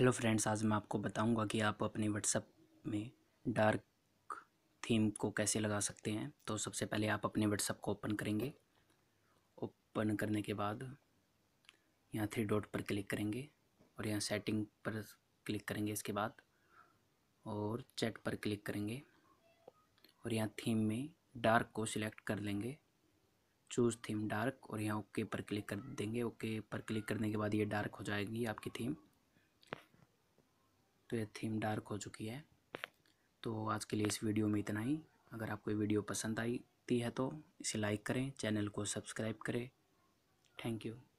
hello friends आज मैं आपको बताऊंगा कि आप अपने व्हाट्सअप में डार्क थीम को कैसे लगा सकते हैं तो सबसे पहले आप अपने व्हाट्सअप को ओपन करेंगे ओपन करने के बाद यहाँ थ्री डॉट पर क्लिक करेंगे और यहाँ सेटिंग पर क्लिक करेंगे इसके बाद और चैट पर क्लिक करेंगे और यहाँ थीम में डार्क को सिलेक्ट कर लेंगे चूज़ थीम डार्क और यहाँ ओके पर क्लिक कर देंगे ओके पर क्लिक करने के बाद ये डार्क हो जाएगी आपकी थीम तो ये थीम डार्क हो चुकी है तो आज के लिए इस वीडियो में इतना ही अगर आपको ये वीडियो पसंद आई है तो इसे लाइक करें चैनल को सब्सक्राइब करें थैंक यू